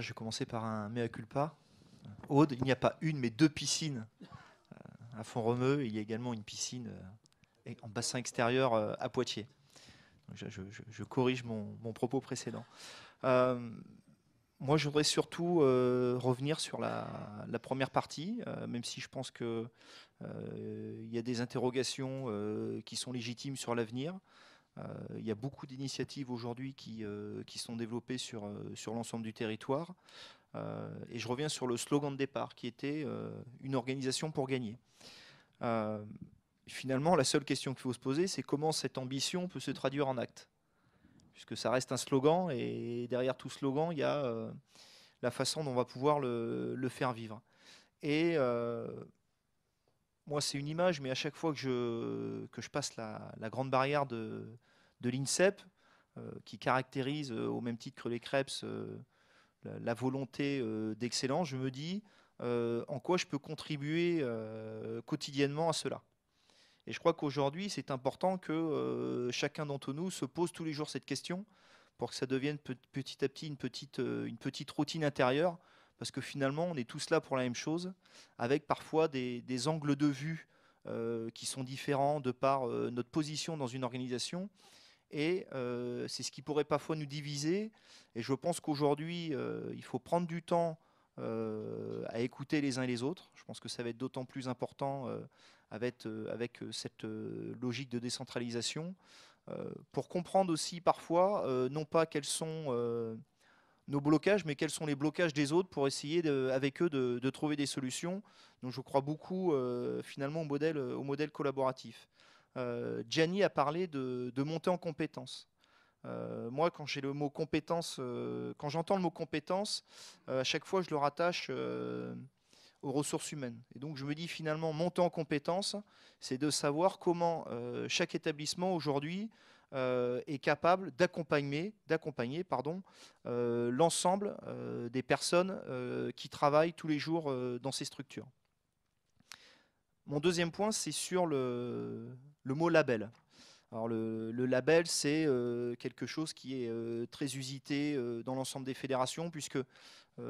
je vais commencer par un mea culpa. Aude, il n'y a pas une, mais deux piscines euh, à fond romeu Il y a également une piscine euh, en bassin extérieur euh, à Poitiers. je, corrige mon, propos précédent. moi, je voudrais surtout revenir sur la, première partie, même si je pense qu'il y a des interrogations qui sont légitimes sur l'avenir. Euh, il y a beaucoup d'initiatives aujourd'hui qui, euh, qui, sont développées sur, euh, sur l'ensemble du territoire. et je reviens sur le slogan de départ qui était une organisation pour gagner. finalement, la seule question qu'il faut se poser, c'est comment cette ambition peut se traduire en actes puisque ça reste un slogan et derrière tout slogan, il y a la façon dont on va pouvoir le, faire vivre. Et moi, c'est une image, mais à chaque fois que je, que je passe la, la grande barrière de, de l'INSEP, euh, qui caractérise euh, au même titre que les Crêpes, euh, la, volonté d'excellence, je me dis en quoi je peux contribuer quotidiennement à cela. Et je crois qu'aujourd'hui, c'est important que chacun d'entre nous se pose tous les jours cette question pour que ça devienne petit à petit une petite, une petite routine intérieure, parce que finalement, on est tous là pour la même chose, avec parfois des, angles de vue qui sont différents de par notre position dans une organisation, et euh, c'est ce qui pourrait parfois nous diviser. Et je pense qu'aujourd'hui, euh, il faut prendre du temps euh, à écouter les uns et les autres. Je pense que ça va être d'autant plus important avec, cette logique de décentralisation, pour comprendre aussi parfois, non pas quels sont nos blocages, mais quels sont les blocages des autres pour essayer avec eux de, trouver des solutions. Donc je crois beaucoup finalement au modèle collaboratif. Euh, Gianni a parlé de, de montée en compétence. Euh, moi, quand j'ai le mot compétence, euh, quand j'entends le mot compétence, à chaque fois, je le rattache aux ressources humaines. Et donc, je me dis finalement, monter en compétence, c'est de savoir comment chaque établissement aujourd'hui est capable d'accompagner, d'accompagner, pardon, l'ensemble des personnes qui travaillent tous les jours dans ces structures. Mon deuxième point, c'est sur le, mot label. Alors le, label, c'est euh, quelque chose qui est euh, très usité euh, dans l'ensemble des fédérations, puisque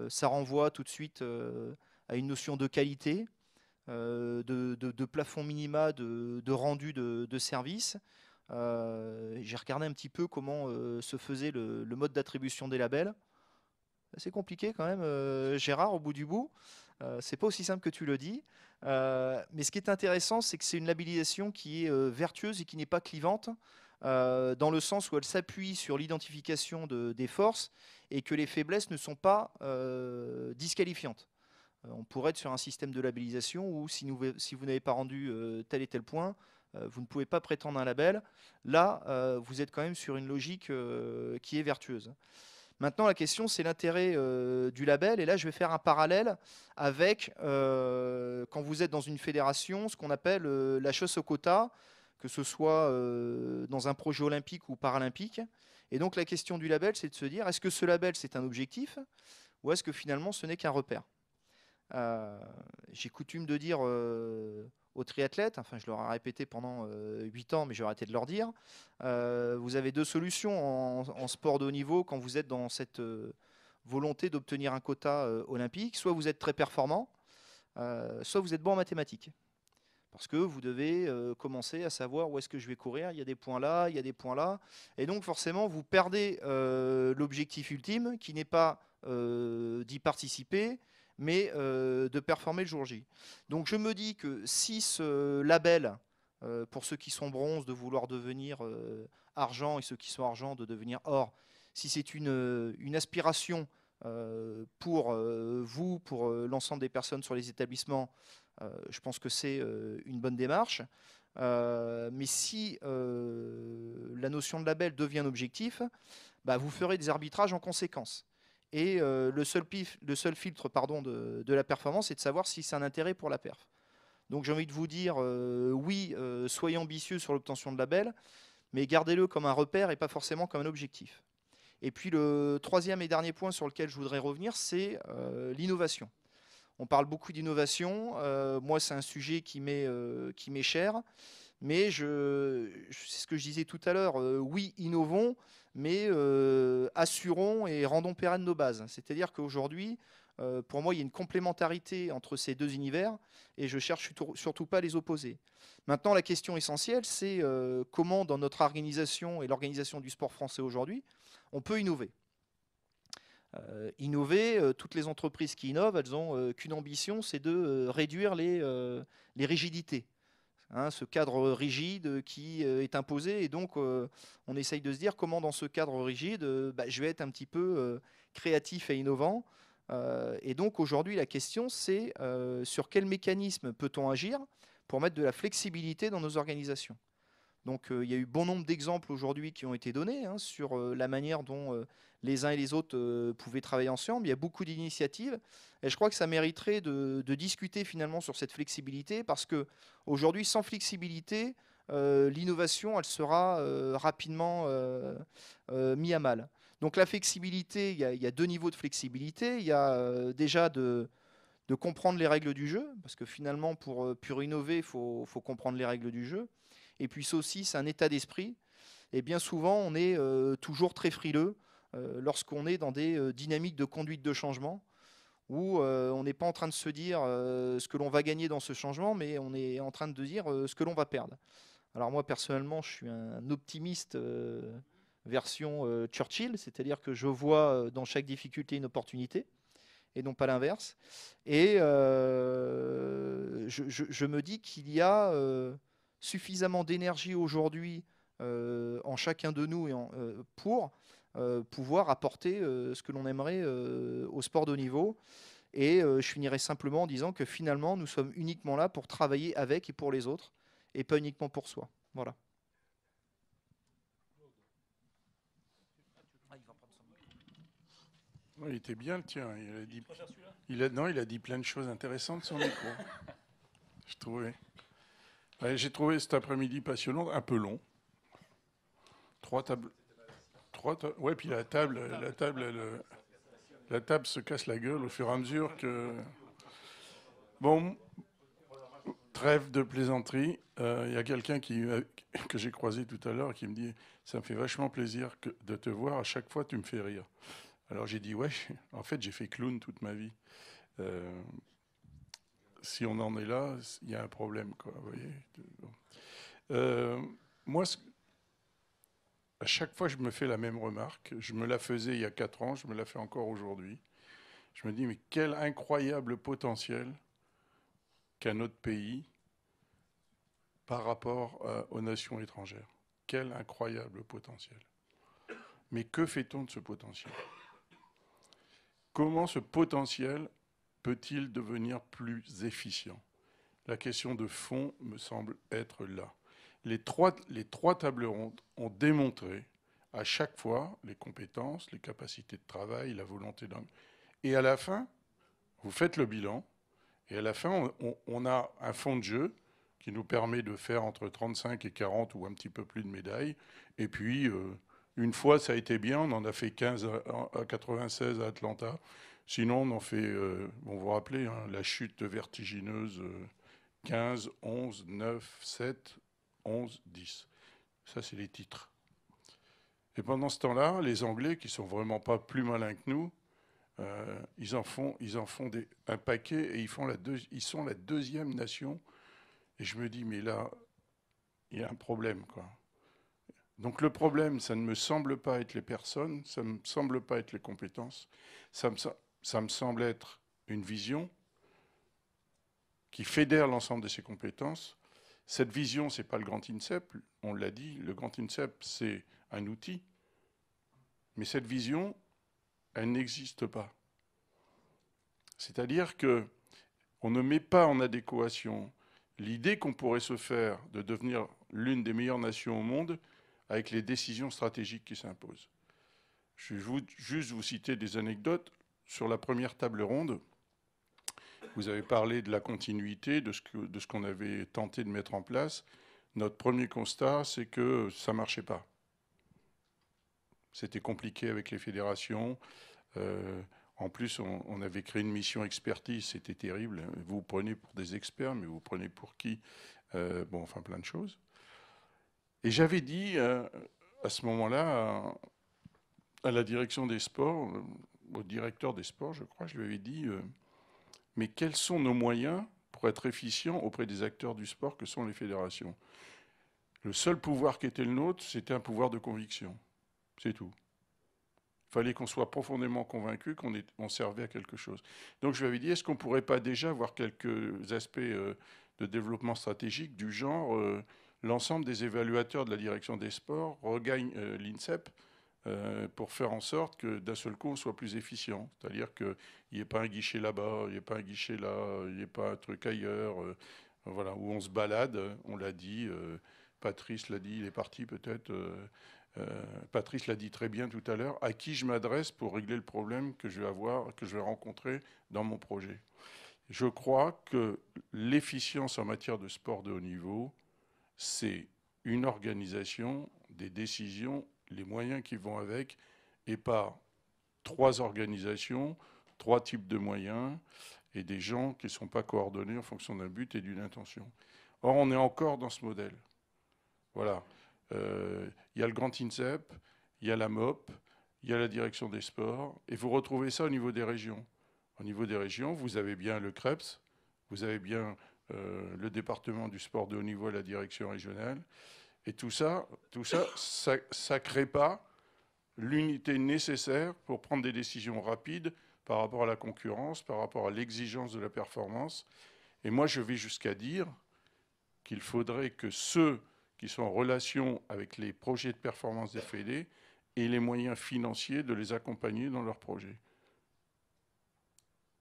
ça renvoie tout de suite à une notion de qualité, de, plafond minima de, rendu de, service. J'ai regardé un petit peu comment se faisait le mode d'attribution des labels. C'est compliqué quand même, Gérard, au bout du bout. Euh, c'est pas aussi simple que tu le dis. Euh, mais ce qui est intéressant, c'est que c'est une labellisation qui est euh, vertueuse et qui n'est pas clivante, dans le sens où elle s'appuie sur l'identification des forces et que les faiblesses ne sont pas disqualifiantes. on pourrait être sur un système de labellisation où si vous n'avez pas rendu tel et tel point, vous ne pouvez pas prétendre un label. Là, vous êtes quand même sur une logique qui est vertueuse. Maintenant, la question, c'est l'intérêt euh, du label. Et là, je vais faire un parallèle avec, euh, quand vous êtes dans une fédération, ce qu'on appelle euh, la chasse au quota, que ce soit dans un projet olympique ou paralympique. Et donc, la question du label, c'est de se dire, est-ce que ce label, c'est un objectif ou est-ce que finalement, ce n'est qu'un repère J'ai coutume de dire aux triathlètes, enfin je leur ai répété pendant 8 euh, ans, mais j'ai arrêté de leur dire, euh, vous avez deux solutions en, sport de haut niveau quand vous êtes dans cette euh, volonté d'obtenir un quota olympique, soit vous êtes très performant, soit vous êtes bon en mathématiques. Parce que vous devez commencer à savoir où est-ce que je vais courir, il y a des points là, il y a des points là. Et donc forcément, vous perdez l'objectif ultime qui n'est pas d'y participer, mais euh, de performer le jour J. Donc je me dis que si ce label, euh, pour ceux qui sont bronze, de vouloir devenir euh, argent, et ceux qui sont argent, de devenir or, si c'est une, aspiration pour vous, pour l'ensemble des personnes sur les établissements, je pense que c'est une bonne démarche. mais si la notion de label devient objectif, bah, vous ferez des arbitrages en conséquence. Et euh, le, seul le seul filtre pardon, de, la performance, c'est de savoir si c'est un intérêt pour la perf. Donc j'ai envie de vous dire, euh, oui, euh, soyez ambitieux sur l'obtention de labels, mais gardez-le comme un repère et pas forcément comme un objectif. Et puis le troisième et dernier point sur lequel je voudrais revenir, c'est l'innovation. On parle beaucoup d'innovation. moi, c'est un sujet qui m'est cher. Mais c'est ce que je disais tout à l'heure. oui, innovons, mais euh, assurons et rendons pérennes nos bases. C'est-à-dire qu'aujourd'hui, euh, pour moi, il y a une complémentarité entre ces deux univers et je cherche surtout pas à les opposer. Maintenant, la question essentielle, c'est euh, comment, dans notre organisation et l'organisation du sport français aujourd'hui, on peut innover. innover, toutes les entreprises qui innovent, elles n'ont qu'une ambition, c'est de réduire les rigidités. Hein, ce cadre rigide qui euh, est imposé. Et donc, euh, on essaye de se dire comment, dans ce cadre rigide, euh, bah, je vais être un petit peu créatif et innovant. et donc, aujourd'hui, la question, c'est sur quel mécanisme peut-on agir pour mettre de la flexibilité dans nos organisations donc euh, il y a eu bon nombre d'exemples aujourd'hui qui ont été donnés hein, sur euh, la manière dont euh, les uns et les autres pouvaient travailler ensemble. Il y a beaucoup d'initiatives et je crois que ça mériterait de, discuter finalement sur cette flexibilité parce que aujourd'hui, sans flexibilité, l'innovation, elle sera rapidement mise à mal. Donc la flexibilité, il y, a deux niveaux de flexibilité. Il y a déjà de, de, comprendre les règles du jeu, parce que finalement, pour, pour innover, il faut, comprendre les règles du jeu et puis ça aussi c'est un état d'esprit. Et bien souvent on est euh, toujours très frileux euh, lorsqu'on est dans des euh, dynamiques de conduite de changement où on n'est pas en train de se dire ce que l'on va gagner dans ce changement, mais on est en train de dire ce que l'on va perdre. Alors moi personnellement je suis un optimiste version Churchill, c'est-à-dire que je vois dans chaque difficulté une opportunité et non pas l'inverse. Et je, je, me dis qu'il y a suffisamment d'énergie aujourd'hui euh, en chacun de nous et euh, pour euh, pouvoir apporter ce que l'on aimerait au sport de haut niveau. Et je finirai simplement en disant que finalement, nous sommes uniquement là pour travailler avec et pour les autres, et pas uniquement pour soi. Voilà. Ah, il était bien le tien. Il a dit, il a, il a dit plein de choses intéressantes sur le micro. Je trouvais. J'ai trouvé cet après-midi passionnant, un peu long. Trois tables. Trois Ouais, puis la table, la table, la table se casse la gueule au fur et à mesure que. Bon, trêve de plaisanterie. Il euh, y a quelqu'un euh, que j'ai croisé tout à l'heure qui me dit ça me fait vachement plaisir de te voir. À chaque fois, tu me fais rire. Alors j'ai dit ouais. En fait, j'ai fait clown toute ma vie. Euh, si on en est là, il y a un problème. Quoi, voyez euh, moi, à chaque fois, je me fais la même remarque. Je me la faisais il y a quatre ans, je me la fais encore aujourd'hui. Je me dis, mais quel incroyable potentiel qu'a notre pays par rapport euh, aux nations étrangères. Quel incroyable potentiel. Mais que fait-on de ce potentiel Comment ce potentiel peut-il devenir plus efficient La question de fond me semble être là. Les trois, les trois tables rondes ont démontré à chaque fois les compétences, les capacités de travail, la volonté d'homme. Et à la fin, vous faites le bilan, et à la fin, on, a un fond de jeu qui nous permet de faire entre 35 et 40 ou un petit peu plus de médailles. Et puis, euh, une fois, ça a été bien, on en a fait 15 à 96 à Atlanta, Sinon, on en fait, euh, vous vous rappelez, hein, la chute vertigineuse 15, 11, 9, 7, 11, 10. Ça, c'est les titres. Et pendant ce temps-là, les Anglais, qui sont vraiment pas plus malins que nous, euh, ils en font, ils en font des, un paquet et ils, font la ils sont la deuxième nation. Et je me dis, mais là, il y a un problème. Quoi. Donc le problème, ça ne me semble pas être les personnes, ça ne me semble pas être les compétences. Ça me, ça me semble être une vision qui fédère l'ensemble de ses compétences. Cette vision, ce n'est pas le grand INSEP, on l'a dit, le grand INSEP, c'est un outil, mais cette vision, elle n'existe pas. C'est-à-dire que on ne met pas en adéquation l'idée qu'on pourrait se faire de devenir l'une des meilleures nations au monde avec les décisions stratégiques qui s'imposent. Je vais juste vous citer des anecdotes sur la première table ronde, vous avez parlé de la continuité, de ce qu'on avait tenté de mettre en place. Notre premier constat, c'est que ça ne marchait pas. C'était compliqué avec les fédérations. Euh, en plus, on, avait créé une mission expertise, c'était terrible. Vous, prenez pour des experts, mais vous, prenez pour qui euh, Bon, enfin, plein de choses. Et j'avais dit euh, à ce moment-là à la direction des sports, au directeur des sports, je crois, je lui avais dit, euh, mais quels sont nos moyens pour être efficients auprès des acteurs du sport que sont les fédérations Le seul pouvoir qui était le nôtre, c'était un pouvoir de conviction. C'est tout. Il fallait qu'on soit profondément convaincu qu'on servait à quelque chose. Donc je lui avais dit, est-ce qu'on ne pourrait pas déjà avoir quelques aspects euh, de développement stratégique du genre euh, l'ensemble des évaluateurs de la direction des sports regagnent l'INSEP euh, pour faire en sorte que d'un seul coup on soit plus efficient. C'est-à-dire qu'il n'y ait pas un guichet là-bas, il n'y ait pas un guichet là, il n'y ait pas un truc ailleurs, euh, voilà, où on se balade, on l'a dit, euh, Patrice l'a dit, il est parti peut-être. Patrice l'a dit très bien tout à l'heure, à qui je m'adresse pour régler le problème que je vais avoir, que je vais rencontrer dans mon projet. Je crois que l'efficience en matière de sport de haut niveau, c'est une organisation des décisions les moyens qui vont avec et par trois organisations, trois types de moyens et des gens qui ne sont pas coordonnés en fonction d'un but et d'une intention. Or, on est encore dans ce modèle. Voilà. Euh, il y a le Grand INSEP, il y a la MOP, il y a la direction des sports, et vous retrouvez ça au niveau des régions. Au niveau des régions, vous avez bien le CREPS, vous avez bien euh, le département du sport de haut niveau à la direction régionale, et tout ça, tout ça, ça ne crée pas l'unité nécessaire pour prendre des décisions rapides par rapport à la concurrence, par rapport à l'exigence de la performance. Et moi, je vais jusqu'à dire qu'il faudrait que ceux qui sont en relation avec les projets de performance des FED aient les moyens financiers de les accompagner dans leurs projets.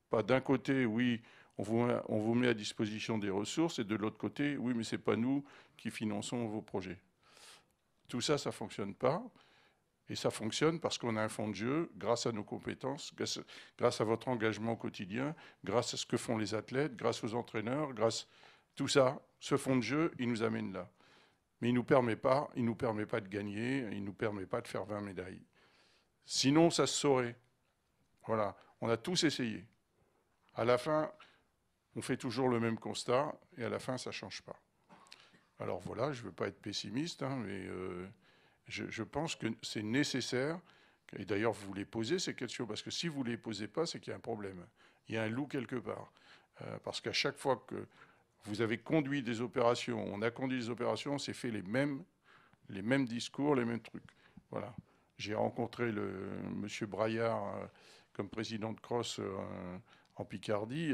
Pas d'un côté, oui, on vous, met, à disposition des ressources, et de l'autre côté, oui, mais ce n'est pas nous qui finançons vos projets. Tout ça, ça ne fonctionne pas. Et ça fonctionne parce qu'on a un fonds de jeu grâce à nos compétences, grâce, à votre engagement quotidien, grâce à ce que font les athlètes, grâce aux entraîneurs, grâce tout ça. Ce fonds de jeu, il nous amène là. Mais il ne nous, permet pas, nous permet pas de gagner, il ne nous permet pas de faire 20 médailles. Sinon, ça se saurait. Voilà, on a tous essayé. À la fin, on fait toujours le même constat et à la fin, ça ne change pas. Alors voilà, je ne veux pas être pessimiste, hein, mais euh, je, pense que c'est nécessaire. Et d'ailleurs, vous les posez ces questions, parce que si vous ne les posez pas, c'est qu'il y a un problème. Il y a un loup quelque part. Euh, parce qu'à chaque fois que vous avez conduit des opérations, on a conduit des opérations, on s'est fait les mêmes, les mêmes discours, les mêmes trucs. Voilà. J'ai rencontré le, M. Braillard euh, comme président de Cross en Picardie.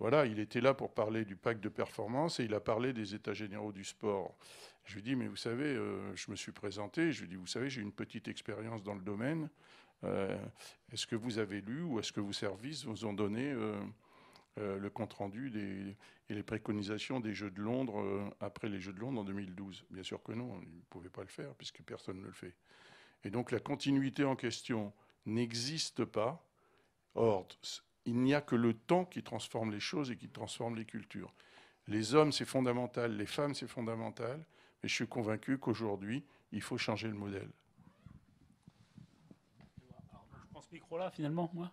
Voilà, il était là pour parler du pacte de performance et il a parlé des états généraux du sport. Je lui ai dit, mais vous savez, euh, je me suis présenté, je lui ai dit, vous savez, j'ai une petite expérience dans le domaine. Euh, est-ce que vous avez lu ou est-ce que vos services vous ont donné euh, le compte-rendu et les préconisations des Jeux de Londres après les Jeux de Londres en 2012 Bien sûr que non, ils ne pouvait pas le faire puisque personne ne le fait. Et donc la continuité en question n'existe pas. Or, il n'y a que le temps qui transforme les choses et qui transforme les cultures. Les hommes, c'est fondamental, les femmes, c'est fondamental, mais je suis convaincu qu'aujourd'hui, il faut changer le modèle. Je je ce micro-là, finalement, moi.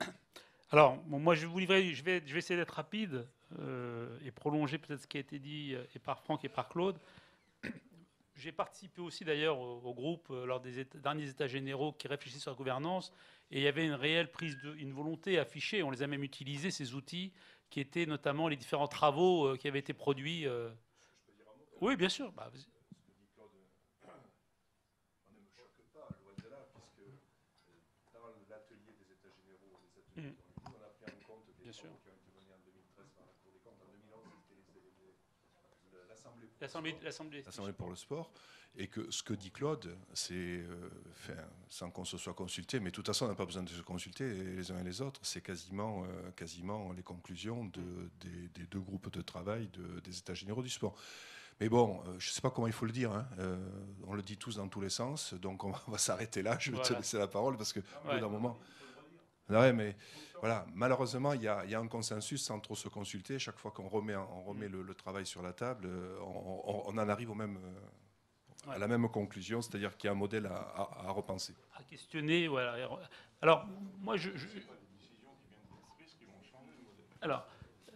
Alors, moi, je vous livrerai. je vais, vais essayer d'être rapide euh, et prolonger peut-être ce qui a été dit euh, par Franck et par Claude. J'ai participé aussi d'ailleurs au, groupe euh, lors des derniers États généraux qui réfléchissaient sur la gouvernance, et il y avait une réelle prise de, une volonté affichée. On les a même utilisés ces outils, qui étaient notamment les différents travaux euh, qui avaient été produits. Euh. Oui, bien sûr. Bah, L'Assemblée pour le sport. Et que ce que dit Claude, c'est, euh, sans qu'on se soit consulté, mais de toute façon, on n'a pas besoin de se consulter euh, les uns et les autres, c'est quasiment, euh, quasiment les conclusions de, des, deux groupes de travail des États généraux du sport. Mais bon, je ne sais pas comment il faut le dire. Hein, on le dit tous dans tous les sens, donc on va s'arrêter là. Je vais te laisser la parole parce que, au bout d'un moment. Ouais, mais voilà, malheureusement, il y, a, un consensus sans trop se consulter. Chaque fois qu'on remet, remet le, travail sur la table, euh, on, en arrive au même, euh, à la même conclusion, c'est-à-dire qu'il y a un modèle à, repenser. À questionner, voilà. Alors, moi, je. je... Alors,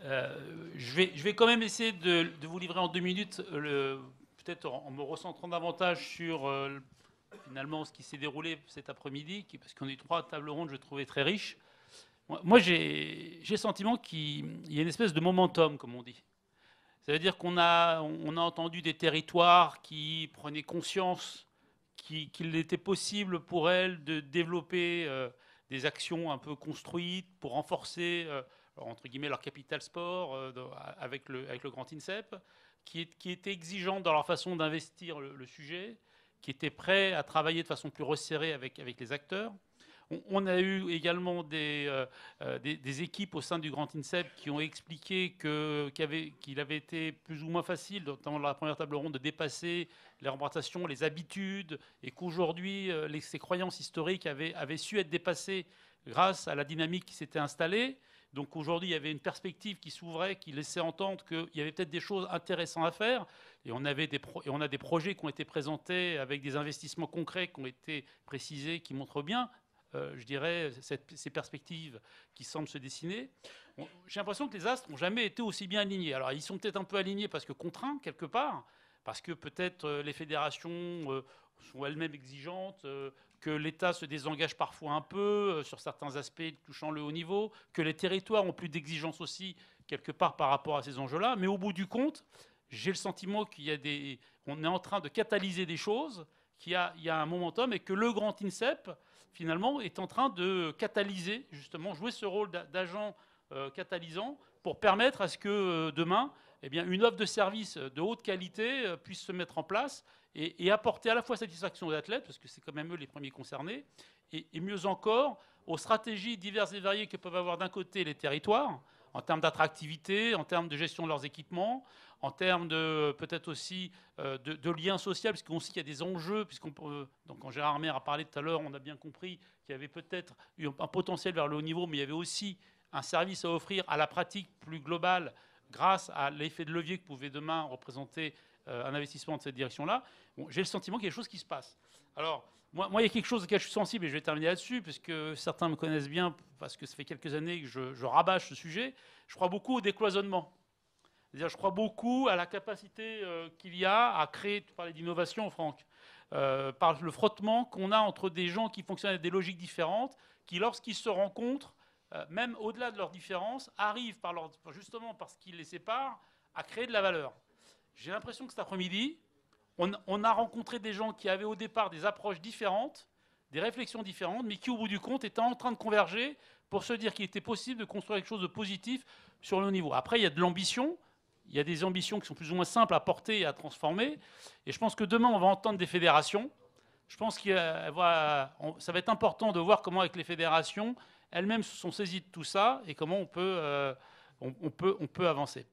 euh, je, vais, je vais quand même essayer de, vous livrer en deux minutes, euh, peut-être en, me recentrant davantage sur le finalement ce qui s'est déroulé cet après-midi, parce qu'on a eu trois tables rondes, je trouvais très riche. Moi, j'ai le sentiment qu'il y a une espèce de momentum, comme on dit. Ça veut dire qu'on a, on a entendu des territoires qui prenaient conscience qu'il était possible pour elles de développer euh, des actions un peu construites pour renforcer, euh, entre guillemets, leur capital sport euh, avec, le, avec le grand INSEP, qui, qui étaient exigeantes dans leur façon d'investir le, sujet, qui étaient prêts à travailler de façon plus resserrée avec, les acteurs. On, a eu également euh, euh, des, équipes au sein du Grand INSEP qui ont expliqué qu'il avait, été plus ou moins facile, notamment dans la première table ronde, de dépasser les représentations, les habitudes, et qu'aujourd'hui, euh, ces croyances historiques avaient, su être dépassées grâce à la dynamique qui s'était installée. Donc aujourd'hui, il y avait une perspective qui s'ouvrait, qui laissait entendre qu'il y avait peut-être des choses intéressantes à faire. Et on, avait des et on a des projets qui ont été présentés avec des investissements concrets qui ont été précisés, qui montrent bien, euh, je dirais, ces perspectives qui semblent se dessiner. J'ai l'impression que les astres n'ont jamais été aussi bien alignés. Alors ils sont peut-être un peu alignés parce que contraints, quelque part, parce que peut-être euh, les fédérations... Euh, sont elles-mêmes exigeantes, que l'État se désengage parfois un peu euh, sur certains aspects touchant le haut niveau, que les territoires ont plus d'exigences aussi quelque part par rapport à ces enjeux-là. Mais au bout du compte, j'ai le sentiment qu'on est en train de catalyser des choses, qu'il y a, un momentum et que le grand INSEP finalement est en train de catalyser justement jouer ce rôle d'agent euh, catalysant pour permettre à ce que euh, demain eh bien, une offre de services de haute qualité puisse se mettre en place et, apporter à la fois satisfaction aux athlètes, parce que c'est quand même eux les premiers concernés, et, mieux encore aux stratégies diverses et variées que peuvent avoir d'un côté les territoires, en termes d'attractivité, en termes de gestion de leurs équipements, en termes de peut-être aussi euh, de, liens sociaux, puisqu'on sait qu'il y a des enjeux, puisqu'on peut, euh, donc quand Gérard Mer a parlé tout à l'heure, on a bien compris qu'il y avait peut-être un potentiel vers le haut niveau, mais il y avait aussi un service à offrir à la pratique plus globale grâce à l'effet de levier que pouvait demain représenter euh, un investissement de cette direction-là, j'ai le sentiment qu'il y a quelque chose qui se passe. Alors, moi, il y a quelque chose auquel je suis sensible, et je vais terminer là-dessus, puisque certains me connaissent bien, parce que ça fait quelques années que je, rabâche ce sujet. Je crois beaucoup au décloisonnement. à je crois beaucoup à la capacité euh, qu'il y a à créer, tu parlais d'innovation, Franck, euh, par le frottement qu'on a entre des gens qui fonctionnent avec des logiques différentes, qui, lorsqu'ils se rencontrent, même au-delà de leurs différences, arrivent, par leur, justement parce qu'ils les séparent, à créer de la valeur. J'ai l'impression que cet après-midi, on, a rencontré des gens qui avaient au départ des approches différentes, des réflexions différentes, mais qui au bout du compte étaient en train de converger pour se dire qu'il était possible de construire quelque chose de positif sur le niveau. Après, il y a de l'ambition, il y a des ambitions qui sont plus ou moins simples à porter et à transformer. Et je pense que demain, on va entendre des fédérations. Je pense que ça va être important de voir comment, avec les fédérations, elles-mêmes se sont saisies de tout ça et comment on peut, euh, on peut, on peut avancer.